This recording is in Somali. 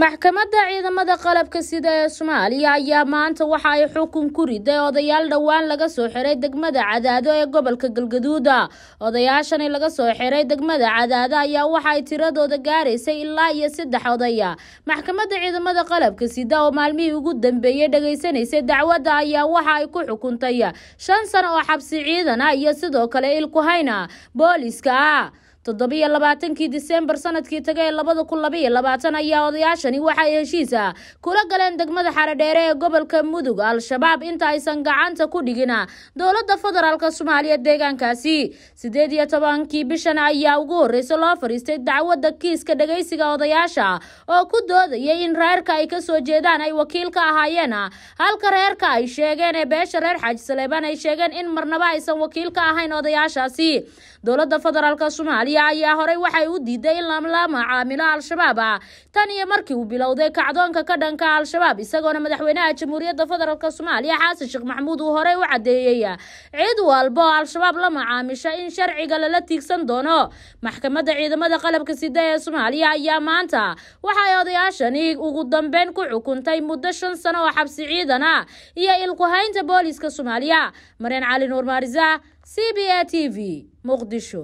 maxkamadda ciidamada qalabka sida ee soomaaliya ayaa maanta waxa ay xukun ku riday odayaal dhowaan laga soo xiray degmada cadaado ee gobolka galgaduuda odayaashani laga soo xiray degmada cadaado ayaa waxa ay tiradooda gaaraysay ilaa iyo saddex odaya maxkamadda ciidamada qalabka sida oo maalmihii ugu dambeeyey dhagaysanaysay dacwadda ayaa waxa ay ku xukuntay shan sano oo xabsi ciidana iyo sidoo kale ilkuhayna booliska ah toddobiyo labaatankii diseembar sanadkii taga ee labada kun labaiyo labaatan ayaa odayaashani waxay heshiis kula galeen degmada xaradheere ee gobolka mudug al-shabaab inta aysan gacanta ku dhigina dowladda federaalka soomaaliya deegaankaasi sideed iyo tobankii bishan ayaa ugu horreysa loo fadhiistay dacwadda kiiska dhegaysiga odayaasha oo ku doodayay in reerka ay kasoo jeedaan ay wakiil ka ahaayeen halka reerka ay sheegeen ee beesha reer xaaji saleebaan ay sheegeen in marnaba aysan wakiil ka ahayn odayaashaasi dowladda federaalka soomaaliya ayaa horey waxay u diiday in laamlaama macaamilo al-shabaab ah tan iyo markii uu bilowday kacdoonka ka dhanka al-shabaab isagoona madaxweynaha jamhuuriyadda federaalk soomaaliya xaasan sheekh maxamuud uu horey u caddeeyey cid walba oo al-shabaab la macaamisha in sharciga lala tiigsan doono maxkamadda ciidamada qalabka sida ee soomaaliya ayaa maanta waxay odayaashani ugu dambeyn ku xukuntay muddo shan sano oo xabsi ciidan ah iyo ilkuhaynta booliiska soomaaliya mareen cali nuur maariza c b muqdisho